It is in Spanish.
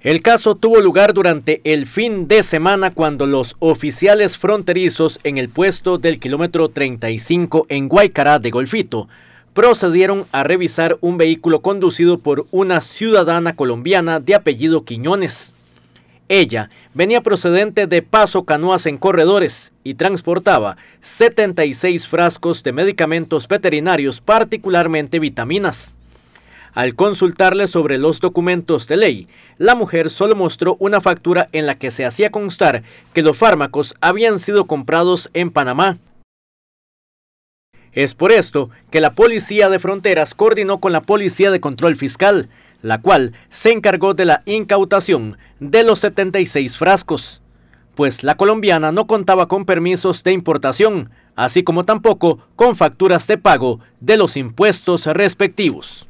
El caso tuvo lugar durante el fin de semana cuando los oficiales fronterizos en el puesto del kilómetro 35 en Guaycará de Golfito procedieron a revisar un vehículo conducido por una ciudadana colombiana de apellido Quiñones. Ella venía procedente de Paso Canoas en Corredores y transportaba 76 frascos de medicamentos veterinarios, particularmente vitaminas. Al consultarle sobre los documentos de ley, la mujer solo mostró una factura en la que se hacía constar que los fármacos habían sido comprados en Panamá. Es por esto que la Policía de Fronteras coordinó con la Policía de Control Fiscal, la cual se encargó de la incautación de los 76 frascos, pues la colombiana no contaba con permisos de importación, así como tampoco con facturas de pago de los impuestos respectivos.